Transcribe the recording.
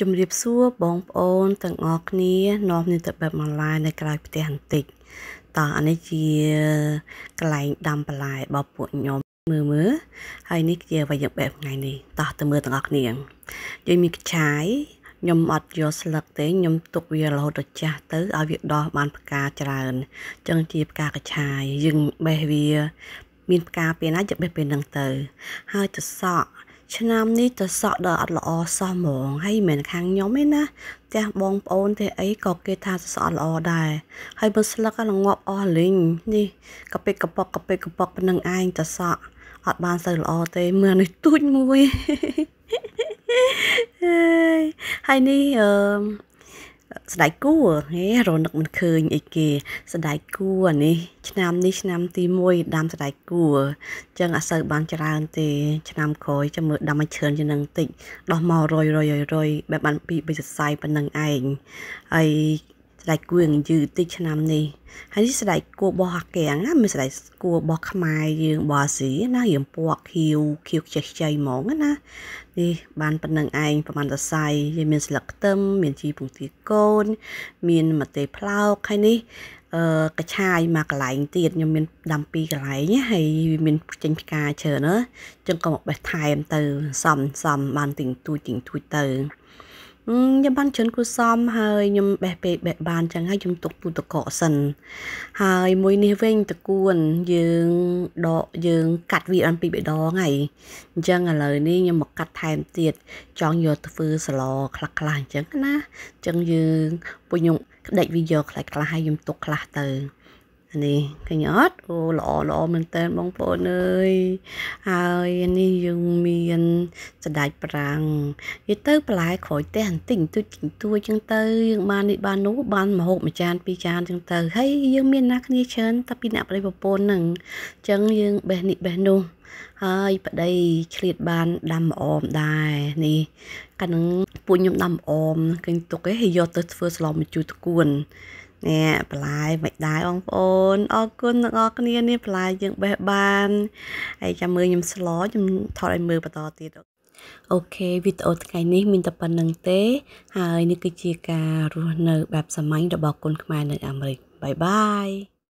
ជំរាបសួរបងប្អូនទាំងអស់គ្នានាំគ្នាទៅបែបម៉ាឡាយនៅក្រៅផ្ទះបន្តិចតោះអានេះជាកន្លែងដាំបន្លែរបស់ពួកខ្ញុំមើលមើលហើយនេះជាវាយបែបថ្ងៃនេះតោះទៅមើលទាំងអស់គ្នាយើងមានកឆាយខ្ញុំអត់យកស្លឹកទេខ្ញុំទុកវារហូតដល់ចាស់ទៅឲ្យវាដោះបាន ផ្កាច្រើនចឹងជាផ្កាកឆាយយើងបេះវាមានផ្កាពេលណាយកបេះពេលហ្នឹងទៅ ហើយទៅសក់ឆ្នាំនេះទៅសក់ដល់អត់ល្អសោះហ្មងហើយមិនខាងខ្ញុំទេណាផ្ទះបងប្អូនទេអីក៏គេថាសក់អត់ល្អដែរហើយមិនស្លឹកហ្នឹងងាប់អស់លីងនេះកាពេកកប៉ុកកាពេកកប៉ុកប៉ុណ្្នឹងឯងទៅសក់អត់បានសូវល្អទេមើលនេះទូចមួយហើយនេះអឺស្ដាយគួរហេរនឹកមិនឃើញអីគេស្ដាយគួរនេះ ឆ្នាំនេះឆ្នាំទី1ដាំស្ដាយគួរអញ្ចឹងអត់សូវបានច្រើនទេ ឆ្នាំក្រោយចាំមើលដាំឲ្យច្រើនជាងនឹងតិចដោះមករយរយរយបែបបានពីបិស័យប៉ុណ្្នឹងឯងហើយស្ដេចគួរយឺតិចឆ្នាំនេះហើយនេះស្ដេចគួរបស់អាកាំងណាមានស្ដេចគួរបស់ខ្មែរយើងបោះស៊ីណារៀមពណ៌ខៀវខៀវខ្ចីខ្ចីហ្មងណានេះបានប៉ុណ្្នឹងឯងប្រហែលតសៃយើងមានស្លឹកខ្ទឹមមានជីពងទាកូនមានម្ទេសផ្លោកហើយនេះអឺកឆាយមួយកន្លែងទៀតខ្ញុំមានដាំពីរកន្លែងហើយមានចេញផ្កាច្រើនណាចឹងក៏មកបេះថែមទៅសំសំបានទិញទួចទិញទួចទៅខ្ញុំបានជិនគ្រូសំហើយខ្ញុំបេះពេកបេះបានចឹងហើយខ្ញុំទុកពូតកកសិនហើយមួយនេះវិញតកួនយើងដកយើងកាត់វាអនពីរបេដងហើយអញ្ចឹងឥឡូវនេះខ្ញុំមកកាត់ថែមទៀតចង់យកធ្វើសឡខ្លះខ្លះអញ្ចឹងណាអញ្ចឹងយើងពុញខ្ញុំក្តិចវាយកខ្លះខ្លះហើយខ្ញុំទុកខ្លះទៅនេះឃើញអត់អូល្អល្អមែនតើបងប្អូនអើយហើយនេះយើងមានសដាច់ប្រាំងនិយាយទៅបន្លែ ក្រោយផ្ទះបន្តិចបន្តួចបន្តួចចឹងទៅយើងបាននេះបាននោះបានមហូបមួយចានពីរចានចឹងទៅហើយយើងមានអ្នកគ្នាច្រើនតែពីអ្នកប្តីប្រពន្ធហ្នឹងចឹងយើងបេះនេះបេះនោះហើយប្តីឆ្លៀតបានដាំអមដែរនេះកាលនឹងពួកខ្ញុំដាំអមឃើញទុកឯងយកទៅធ្វើស្លមជូរតគួននេះបន្លែមិនដែរបងប្អូនអរគុណទាំងអស់គ្នានេះបន្លែយើងបេះបានហើយចាំមើលខ្ញុំស្លខ្ញុំថតឲ្យមើលបន្តទៀតអូខេវីដេអូថ្ងៃនេះមានតែប៉ុណ្្នឹងទេហើយនេះគឺជាការរស់នៅបែបសាមញ្ញរបស់គុនខ្មែរនៅអាមេរិកបាយបាយ